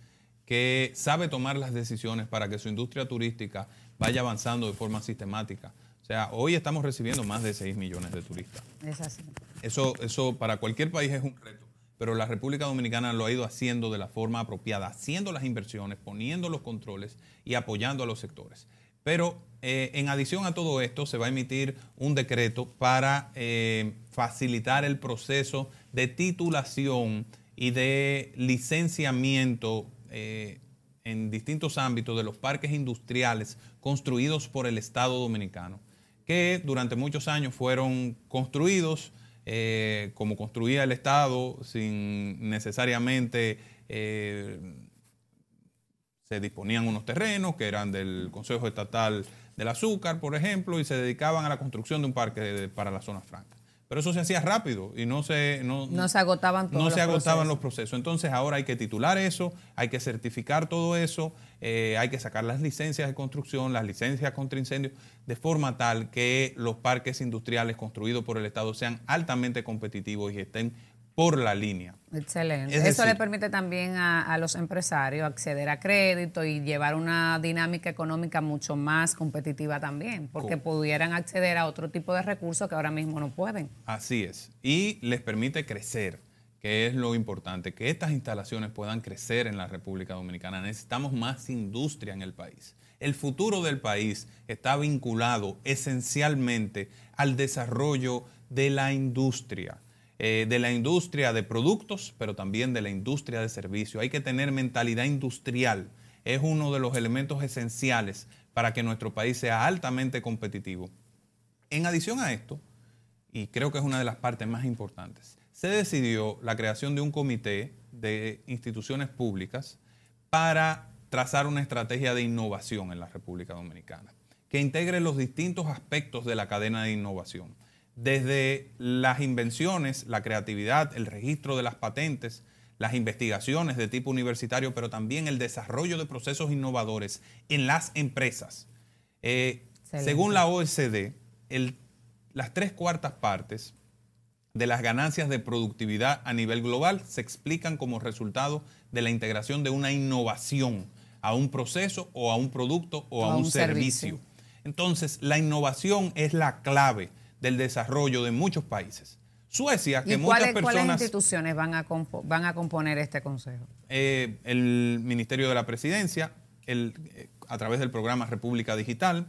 D: que sabe tomar las decisiones para que su industria turística vaya avanzando de forma sistemática. O sea, hoy estamos recibiendo más de 6 millones de turistas. Es así. Eso, eso para cualquier país es un reto, pero la República Dominicana lo ha ido haciendo de la forma apropiada, haciendo las inversiones, poniendo los controles y apoyando a los sectores. Pero eh, en adición a todo esto, se va a emitir un decreto para eh, facilitar el proceso de titulación y de licenciamiento eh, en distintos ámbitos de los parques industriales construidos por el Estado Dominicano que durante muchos años fueron construidos eh, como construía el Estado sin necesariamente... Eh, se disponían unos terrenos que eran del Consejo Estatal del Azúcar, por ejemplo, y se dedicaban a la construcción de un parque para la zona franca. Pero eso se hacía rápido y no se, se
A: agotaban No los se agotaban procesos. los
D: procesos. Entonces ahora hay que titular eso, hay que certificar todo eso, eh, hay que sacar las licencias de construcción, las licencias contra incendios, de forma tal que los parques industriales construidos por el Estado sean altamente competitivos y estén por la línea. Excelente. Eso le
A: permite también a, los empresarios acceder a crédito y llevar una dinámica económica mucho más competitiva también, porque pudieran acceder a otro tipo de recursos que ahora mismo no pueden.
D: Así es. Y les permite crecer, que es lo importante, que estas instalaciones puedan crecer en la República Dominicana. Necesitamos más industria en el país. El futuro del país está vinculado esencialmente al desarrollo de la industria eh, de la industria de productos, pero también de la industria de servicios. Hay que tener mentalidad industrial. Es uno de los elementos esenciales para que nuestro país sea altamente competitivo. En adición a esto, y creo que es una de las partes más importantes, se decidió la creación de un comité de instituciones públicas para trazar una estrategia de innovación en la República Dominicana, que integre los distintos aspectos de la cadena de innovación desde las invenciones, la creatividad, el registro de las patentes, las investigaciones de tipo universitario, pero también el desarrollo de procesos innovadores en las empresas. Eh,
C: según la
D: OECD, las tres cuartas partes de las ganancias de productividad a nivel global se explican como resultado de la integración de una innovación a un proceso o a un producto o, a un, servicio. Entonces, la innovación es la clave del desarrollo de muchos países. Suecia, que muchas cuáles, personas. ¿Cuáles
A: instituciones van a, componer este consejo?
D: Eh, el Ministerio de la Presidencia, eh, a través del programa República Digital,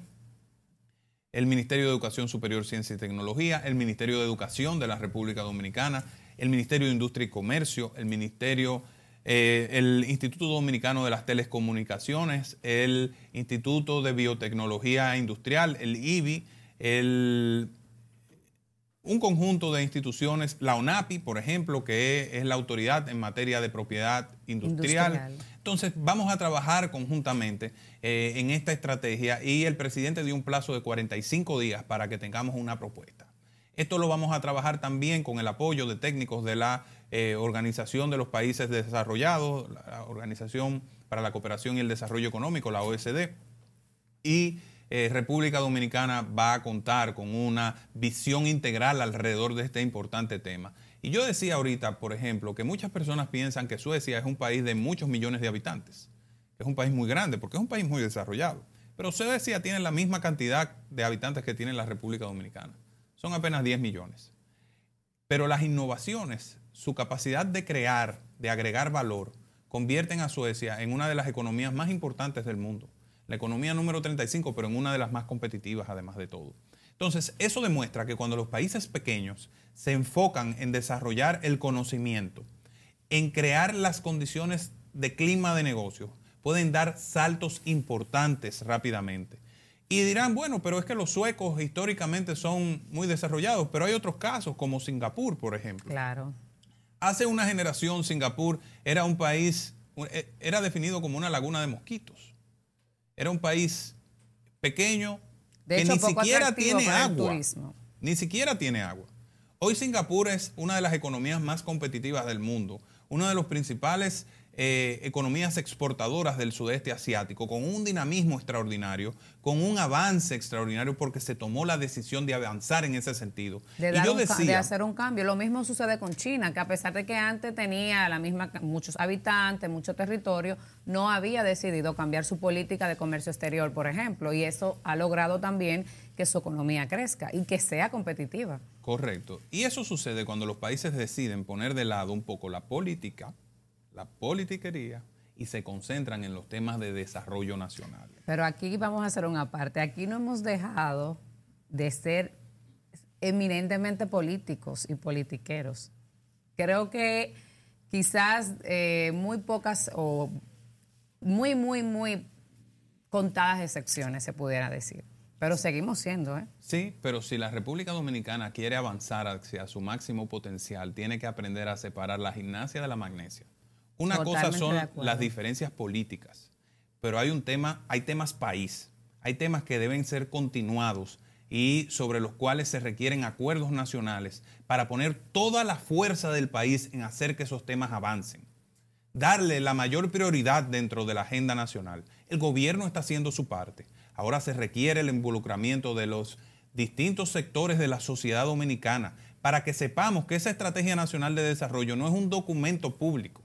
D: el Ministerio de Educación Superior, Ciencia y Tecnología, el Ministerio de Educación de la República Dominicana, el Ministerio de Industria y Comercio, el Ministerio. Eh, el Instituto Dominicano de las Telecomunicaciones, el Instituto de Biotecnología Industrial, el IBI, el un conjunto de instituciones, la ONAPI, por ejemplo, que es la autoridad en materia de propiedad industrial. Entonces, vamos a trabajar conjuntamente eh, en esta estrategia y el presidente dio un plazo de 45 días para que tengamos una propuesta. Esto lo vamos a trabajar también con el apoyo de técnicos de la eh, Organización de los Países Desarrollados, la Organización para la Cooperación y el Desarrollo Económico, la OSD, y eh, República Dominicana va a contar con una visión integral alrededor de este importante tema. Y yo decía ahorita, por ejemplo, que muchas personas piensan que Suecia es un país de muchos millones de habitantes, que es un país muy grande, porque es un país muy desarrollado. Pero Suecia tiene la misma cantidad de habitantes que tiene la República Dominicana. Son apenas 10 millones. Pero las innovaciones, su capacidad de crear, de agregar valor, convierten a Suecia en una de las economías más importantes del mundo. La economía número 35, pero en una de las más competitivas además de todo. Entonces, eso demuestra que cuando los países pequeños se enfocan en desarrollar el conocimiento, en crear las condiciones de clima de negocio, pueden dar saltos importantes rápidamente. Y dirán, bueno, pero es que los suecos históricamente son muy desarrollados, pero hay otros casos como Singapur, por ejemplo. Claro. Hace una generación Singapur era un país, eh, era definido como una laguna de mosquitos. Era un país pequeño que ni siquiera tiene agua. Ni siquiera tiene agua. Hoy Singapur es una de las economías más competitivas del mundo, uno de los principales eh, economías exportadoras del sudeste asiático, con un dinamismo extraordinario, con un avance extraordinario, porque se tomó la decisión de avanzar en ese sentido. De, y decía, de hacer
A: un cambio. Lo mismo sucede con China, que a pesar de que antes tenía la misma muchos habitantes, mucho territorio, no había decidido cambiar su política de comercio exterior, por ejemplo, y eso ha logrado también que su economía crezca y que sea competitiva.
D: Correcto. Y eso sucede cuando los países deciden poner de lado un poco la política la politiquería y se concentran en los temas de desarrollo nacional.
A: Pero aquí vamos a hacer una parte. Aquí no hemos dejado de ser eminentemente políticos y politiqueros. Creo que quizás eh, muy pocas o muy, muy, muy contadas excepciones se pudiera decir. Pero seguimos siendo,
D: ¿eh? Sí, pero si la República Dominicana quiere avanzar hacia su máximo potencial, tiene que aprender a separar la gimnasia de la magnesia.
C: Una cosa son las
D: diferencias políticas, pero hay un tema, hay temas país, hay temas que deben ser continuados y sobre los cuales se requieren acuerdos nacionales para poner toda la fuerza del país en hacer que esos temas avancen. Darle la mayor prioridad dentro de la agenda nacional. El gobierno está haciendo su parte. Ahora se requiere el involucramiento de los distintos sectores de la sociedad dominicana para que sepamos que esa estrategia nacional de desarrollo no es un documento público,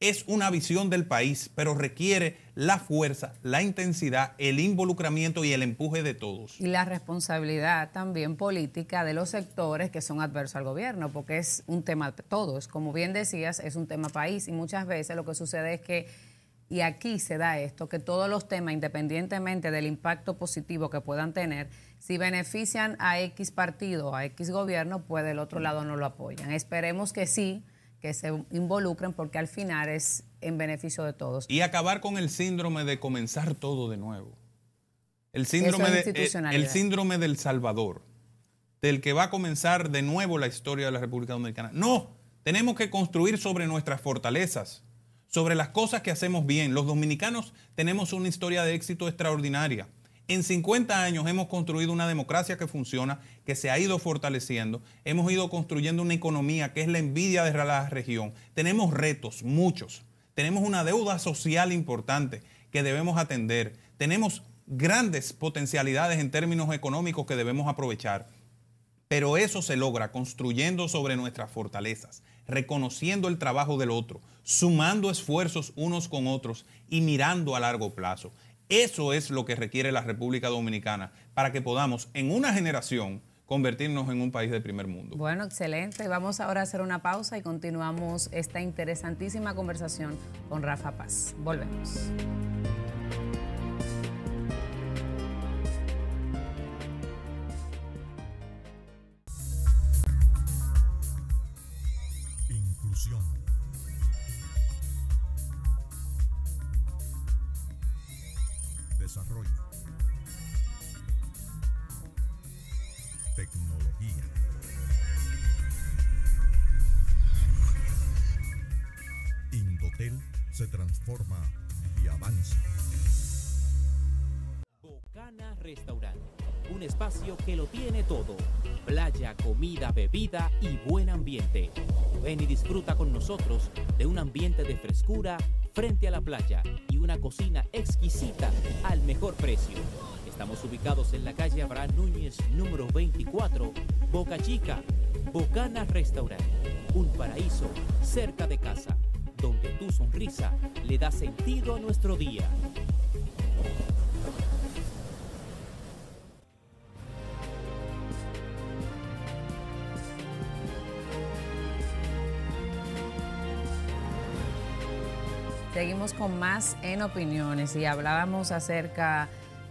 D: es una visión del país, pero requiere la fuerza, la intensidad, el involucramiento y el empuje de todos.
A: Y la responsabilidad también política de los sectores que son adversos al gobierno, porque es un tema de todos. Como bien decías, es un tema país y muchas veces lo que sucede es que, y aquí se da esto, que todos los temas, independientemente del impacto positivo que puedan tener, si benefician a X partido, a X gobierno, pues del otro lado no lo apoyan. Esperemos que sí que se involucren porque al final es en beneficio de todos.
D: Y acabar con el síndrome de comenzar todo de nuevo. El síndrome, de, eh, el síndrome del Salvador, del que va a comenzar de nuevo la historia de la República Dominicana. No, tenemos que construir sobre nuestras fortalezas, sobre las cosas que hacemos bien. Los dominicanos tenemos una historia de éxito extraordinaria. En 50 años hemos construido una democracia que funciona, que se ha ido fortaleciendo, hemos ido construyendo una economía que es la envidia de la región. Tenemos retos, muchos. Tenemos una deuda social importante que debemos atender. Tenemos grandes potencialidades en términos económicos que debemos aprovechar. Pero eso se logra construyendo sobre nuestras fortalezas, reconociendo el trabajo del otro, sumando esfuerzos unos con otros y mirando a largo plazo. Eso es lo que requiere la República Dominicana para que podamos en una generación convertirnos en un país de primer mundo.
A: Bueno, excelente. Vamos ahora a hacer una pausa y continuamos esta interesantísima conversación con Rafa Paz. Volvemos.
C: se transforma y avanza.
B: Bocana Restaurante, un espacio que lo tiene todo. Playa, comida, bebida y buen ambiente. Ven y disfruta con nosotros de un ambiente de frescura frente a la playa y una cocina exquisita al mejor precio. Estamos ubicados en la calle Abraham Núñez número 24, Boca Chica, Bocana Restaurant, un paraíso cerca de casa sonrisa le da sentido a nuestro día.
A: Seguimos con más en opiniones y hablábamos acerca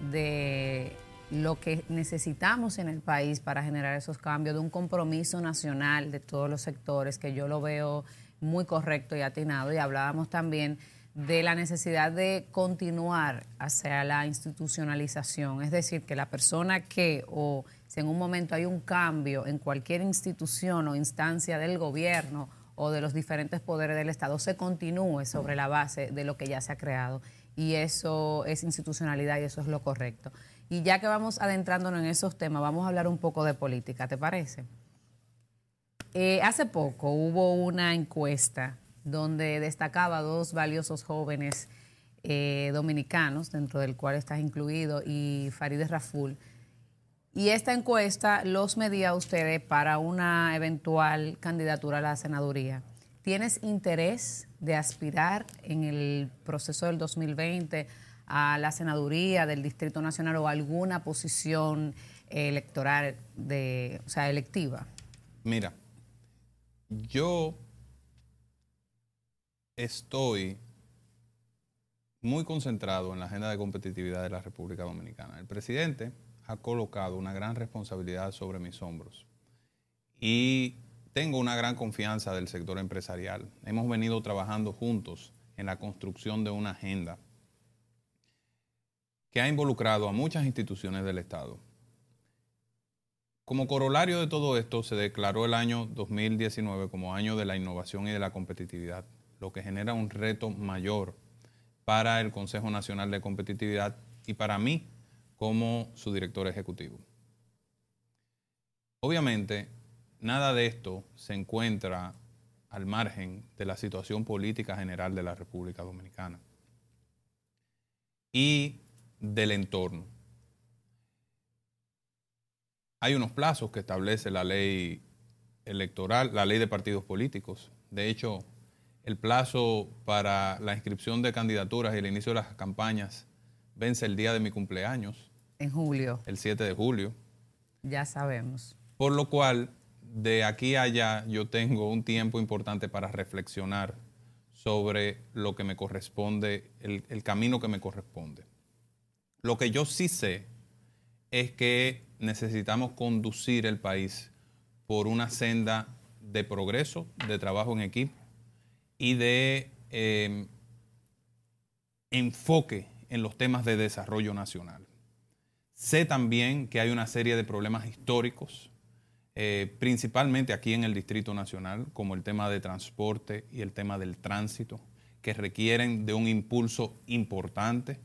A: de lo que necesitamos en el país para generar esos cambios, de un compromiso nacional de todos los sectores, que yo lo veo muy correcto y atinado y hablábamos también de la necesidad de continuar hacia la institucionalización, es decir, que la persona que o si en un momento hay un cambio en cualquier institución o instancia del gobierno o de los diferentes poderes del Estado, se continúe sobre la base de lo que ya se ha creado. Y eso es institucionalidad y eso es lo correcto. Y ya que vamos adentrándonos en esos temas, vamos a hablar un poco de política, ¿te parece? Eh, hace poco hubo una encuesta donde destacaba dos valiosos jóvenes eh, dominicanos, dentro del cual estás incluido, y Farideh Raful. Y esta encuesta los medía a ustedes para una eventual candidatura a la senaduría. ¿Tienes interés de aspirar en el proceso del 2020 a la senaduría del Distrito Nacional o alguna posición electoral, de, o sea, electiva?
D: Mira, yo estoy muy concentrado en la agenda de competitividad de la República Dominicana. El presidente ha colocado una gran responsabilidad sobre mis hombros y tengo una gran confianza del sector empresarial. Hemos venido trabajando juntos en la construcción de una agenda que ha involucrado a muchas instituciones del Estado, como corolario de todo esto, se declaró el año 2019 como año de la innovación y de la competitividad, lo que genera un reto mayor para el Consejo Nacional de Competitividad y para mí como su director ejecutivo. Obviamente, nada de esto se encuentra al margen de la situación política general de la República Dominicana y del entorno hay unos plazos que establece la ley electoral, la ley de partidos políticos. De hecho, el plazo para la inscripción de candidaturas y el inicio de las campañas vence el día de mi cumpleaños.
A: En julio.
D: El 7 de julio.
A: Ya sabemos.
D: Por lo cual, de aquí a allá, yo tengo un tiempo importante para reflexionar sobre lo que me corresponde, el, el camino que me corresponde. Lo que yo sí sé es que necesitamos conducir el país por una senda de progreso, de trabajo en equipo y de em, enfoque en los temas de desarrollo nacional. Sé también que hay una serie de problemas históricos, eh, principalmente aquí en el Distrito Nacional, como el tema de transporte y el tema del tránsito, que requieren de un impulso importante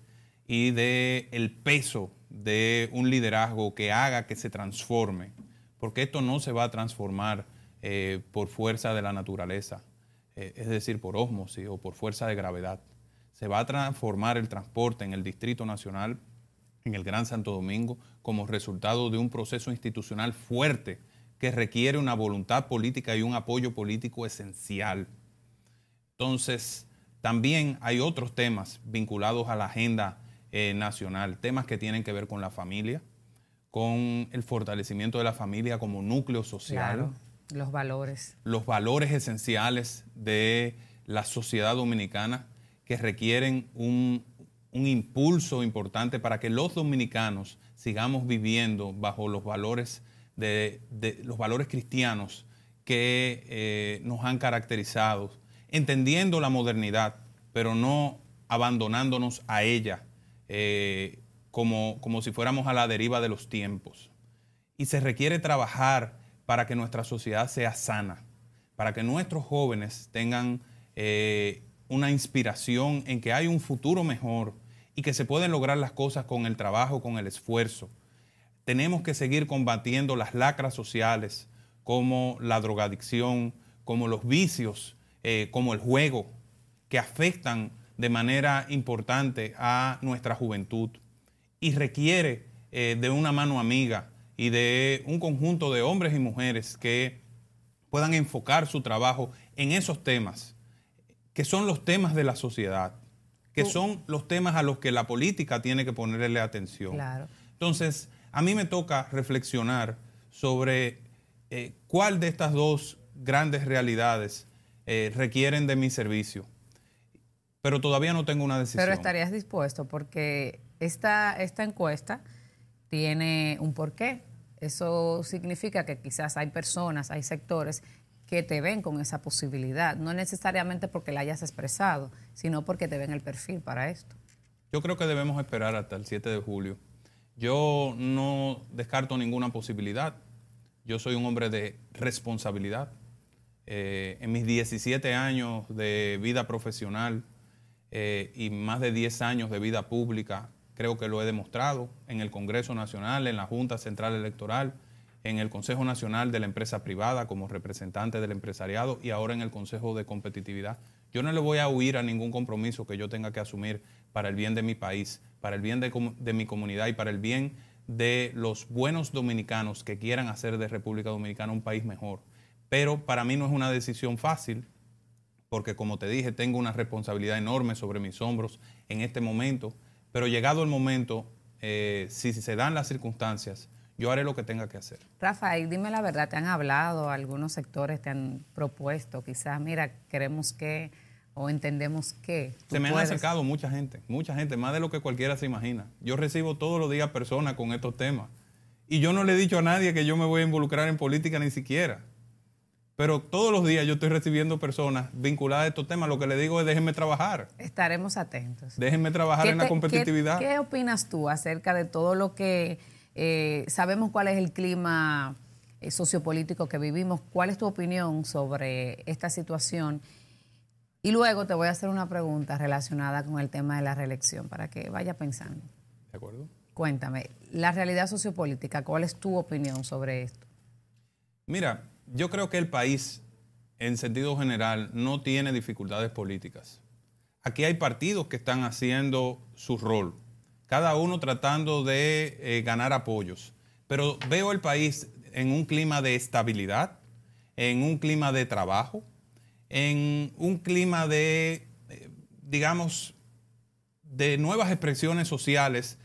D: y de el peso de un liderazgo que haga que se transforme, porque esto no se va a transformar eh, por fuerza de la naturaleza, eh, es decir, por osmosis o por fuerza de gravedad. Se va a transformar el transporte en el Distrito Nacional, en el Gran Santo Domingo, como resultado de un proceso institucional fuerte que requiere una voluntad política y un apoyo político esencial. Entonces, también hay otros temas vinculados a la agenda eh, nacional, temas que tienen que ver con la familia, con el fortalecimiento de la familia como núcleo social.
A: los valores.
D: Los valores esenciales de la sociedad dominicana que requieren un, impulso importante para que los dominicanos sigamos viviendo bajo los valores de, los valores cristianos que eh, nos han caracterizado, entendiendo la modernidad, pero no abandonándonos a ella, eh, como, como si fuéramos a la deriva de los tiempos. Y se requiere trabajar para que nuestra sociedad sea sana, para que nuestros jóvenes tengan eh, una inspiración en que hay un futuro mejor y que se pueden lograr las cosas con el trabajo, con el esfuerzo. Tenemos que seguir combatiendo las lacras sociales como la drogadicción, como los vicios, eh, como el juego, que afectan de manera importante a nuestra juventud y requiere eh, de una mano amiga y de un conjunto de hombres y mujeres que puedan enfocar su trabajo en esos temas, que son los temas de la sociedad, que son los temas a los que la política tiene que ponerle atención. Entonces, a mí me toca reflexionar sobre eh, cuál de estas dos grandes realidades eh, requieren de mi servicio pero todavía no tengo una decisión. Pero estarías
A: dispuesto porque esta, encuesta tiene un porqué. Eso significa que quizás hay personas, hay sectores que te ven con esa posibilidad, no necesariamente porque la hayas expresado, sino porque te ven el perfil para esto.
D: Yo creo que debemos esperar hasta el 7 de julio. Yo no descarto ninguna posibilidad. Yo soy un hombre de responsabilidad. Eh, en mis 17 años de vida profesional, eh, y más de 10 años de vida pública, creo que lo he demostrado en el Congreso Nacional, en la Junta Central Electoral, en el Consejo Nacional de la Empresa Privada como representante del empresariado y ahora en el Consejo de Competitividad. Yo no le voy a huir a ningún compromiso que yo tenga que asumir para el bien de mi país, para el bien de, de mi comunidad y para el bien de los buenos dominicanos que quieran hacer de República Dominicana un país mejor. Pero para mí no es una decisión fácil porque como te dije, tengo una responsabilidad enorme sobre mis hombros en este momento, pero llegado el momento, eh, si, se dan las circunstancias, yo haré lo que tenga que hacer.
A: Rafael, dime la verdad, te han hablado, algunos sectores te han propuesto, quizás, mira, queremos que o entendemos que... Se me han acercado
D: mucha gente, mucha gente, más de lo que cualquiera se imagina. Yo recibo todos los días personas con estos temas y yo no le he dicho a nadie que yo me voy a involucrar en política ni siquiera. Pero todos los días yo estoy recibiendo personas vinculadas a estos temas. Lo que le digo es déjenme trabajar.
A: Estaremos atentos.
D: Déjenme trabajar en la competitividad. ¿qué,
A: opinas tú acerca de todo lo que eh, sabemos cuál es el clima eh, sociopolítico que vivimos? ¿Cuál es tu opinión sobre esta situación? Y luego te voy a hacer una pregunta relacionada con el tema de la reelección para que vaya pensando. De acuerdo. Cuéntame, la realidad sociopolítica, ¿cuál es tu opinión sobre esto?
D: Mira, yo creo que el país, en sentido general, no tiene dificultades políticas. Aquí hay partidos que están haciendo su rol, cada uno tratando de eh, ganar apoyos. Pero veo el país en un clima de estabilidad, en un clima de trabajo, en un clima de, eh, digamos, de nuevas expresiones sociales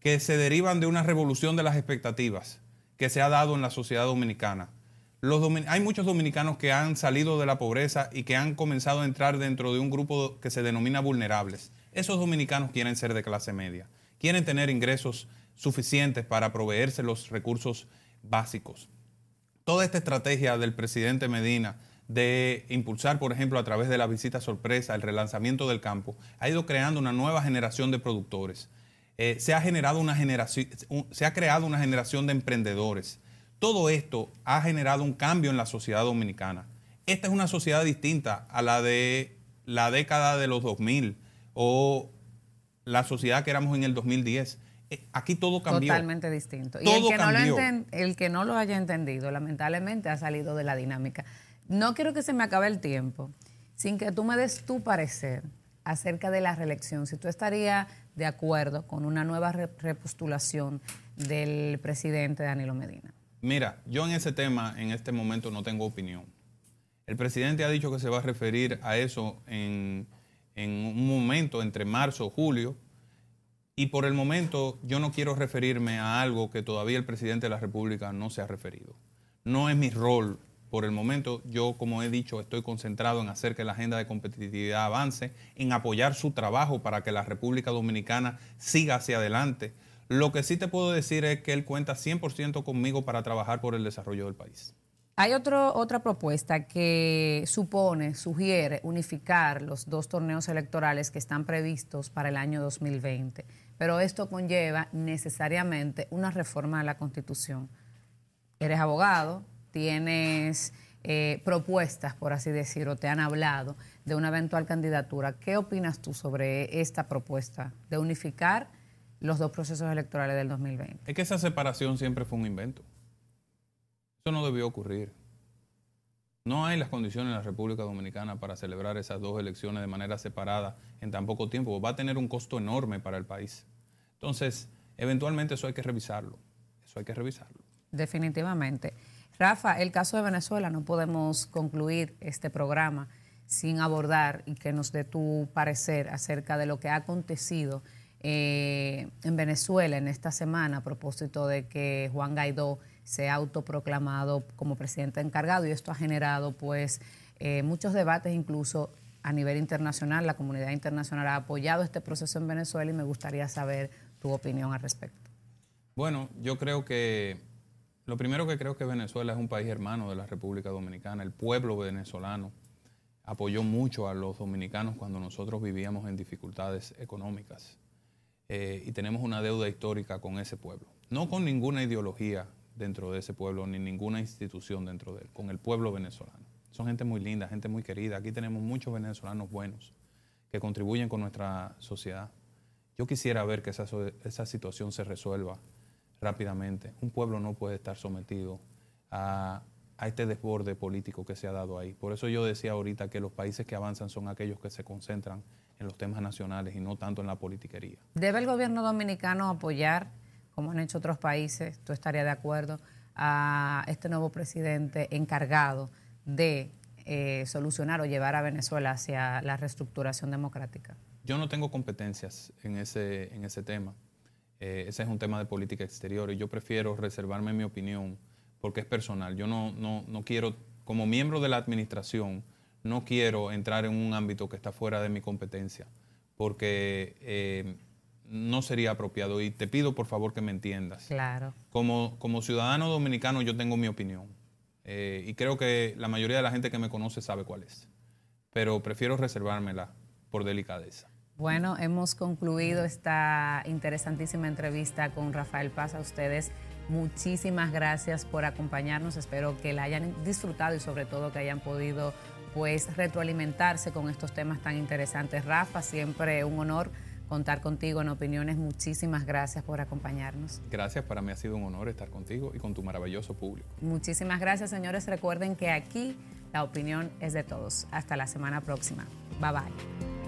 D: que se derivan de una revolución de las expectativas que se ha dado en la sociedad dominicana hay muchos dominicanos que han salido de la pobreza y que han comenzado a entrar dentro de un grupo que se denomina vulnerables. Esos dominicanos quieren ser de clase media, quieren tener ingresos suficientes para proveerse los recursos básicos. Toda esta estrategia del presidente Medina de impulsar, por ejemplo, a través de la visita sorpresa, el relanzamiento del campo, ha ido creando una nueva generación de productores. Eh, se, ha generado una se ha creado una generación de emprendedores todo esto ha generado un cambio en la sociedad dominicana. Esta es una sociedad distinta a la de la década de los 2000 o la sociedad que éramos en el 2010. Eh, aquí todo cambió. Totalmente distinto. Todo y el que, cambió. No
A: lo el que no lo haya entendido, lamentablemente, ha salido de la dinámica. No quiero que se me acabe el tiempo sin que tú me des tu parecer acerca de la reelección. Si tú estarías de acuerdo con una nueva repostulación del presidente Danilo Medina.
D: Mira, yo en ese tema en este momento no tengo opinión. El presidente ha dicho que se va a referir a eso en, un momento entre marzo, o julio, y por el momento yo no quiero referirme a algo que todavía el presidente de la República no se ha referido. No es mi rol por el momento. Yo, como he dicho, estoy concentrado en hacer que la agenda de competitividad avance, en apoyar su trabajo para que la República Dominicana siga hacia adelante. Lo que sí te puedo decir es que él cuenta 100% conmigo para trabajar por el desarrollo del país.
A: Hay otra propuesta que supone, sugiere unificar los dos torneos electorales que están previstos para el año 2020, pero esto conlleva necesariamente una reforma de la Constitución. Eres abogado, tienes eh, propuestas, por así decirlo, te han hablado de una eventual candidatura. ¿Qué opinas tú sobre esta propuesta de unificar los dos procesos electorales del 2020.
D: Es que esa separación siempre fue un invento. Eso no debió ocurrir. No hay las condiciones en la República Dominicana para celebrar esas dos elecciones de manera separada en tan poco tiempo. Va a tener un costo enorme para el país. Entonces, eventualmente eso hay que revisarlo. Eso hay que revisarlo.
A: Definitivamente. Rafa, el caso de Venezuela no podemos concluir este programa sin abordar y que nos dé tu parecer acerca de lo que ha acontecido eh, en Venezuela en esta semana a propósito de que Juan Guaidó se ha autoproclamado como presidente encargado y esto ha generado pues eh, muchos debates incluso a nivel internacional. La comunidad internacional ha apoyado este proceso en Venezuela y me gustaría saber tu opinión al respecto.
D: Bueno, yo creo que lo primero que creo que Venezuela es un país hermano de la República Dominicana. El pueblo venezolano apoyó mucho a los dominicanos cuando nosotros vivíamos en dificultades económicas. Eh, y tenemos una deuda histórica con ese pueblo. No con ninguna ideología dentro de ese pueblo, ni ninguna institución dentro de él, con el pueblo venezolano. Son gente muy linda, gente muy querida. Aquí tenemos muchos venezolanos buenos que contribuyen con nuestra sociedad. Yo quisiera ver que esa, situación se resuelva rápidamente. Un pueblo no puede estar sometido a, a este desborde político que se ha dado ahí. Por eso yo decía ahorita que los países que avanzan son aquellos que se concentran en los temas nacionales y no tanto en la politiquería.
A: ¿Debe el gobierno dominicano apoyar, como han hecho otros países, tú estarías de acuerdo, a este nuevo presidente encargado de eh, solucionar o llevar a Venezuela hacia la reestructuración democrática?
D: Yo no tengo competencias en ese, en ese tema. Eh, ese es un tema de política exterior y yo prefiero reservarme mi opinión porque es personal. Yo no, no, no quiero, como miembro de la administración, no quiero entrar en un ámbito que está fuera de mi competencia, porque eh, no sería apropiado. Y te pido por favor que me entiendas. Claro. Como, como ciudadano dominicano yo tengo mi opinión. Eh, y creo que la mayoría de la gente que me conoce sabe cuál es. Pero prefiero reservármela por delicadeza.
A: Bueno, hemos concluido esta interesantísima entrevista con Rafael Paz. A ustedes muchísimas gracias por acompañarnos. Espero que la hayan disfrutado y sobre todo que hayan podido pues retroalimentarse con estos temas tan interesantes. Rafa, siempre un honor contar contigo en opiniones. Muchísimas gracias por acompañarnos.
D: Gracias, para mí ha sido un honor estar contigo y con tu maravilloso público.
A: Muchísimas gracias, señores. Recuerden que aquí la opinión es de todos. Hasta la semana próxima. Bye bye.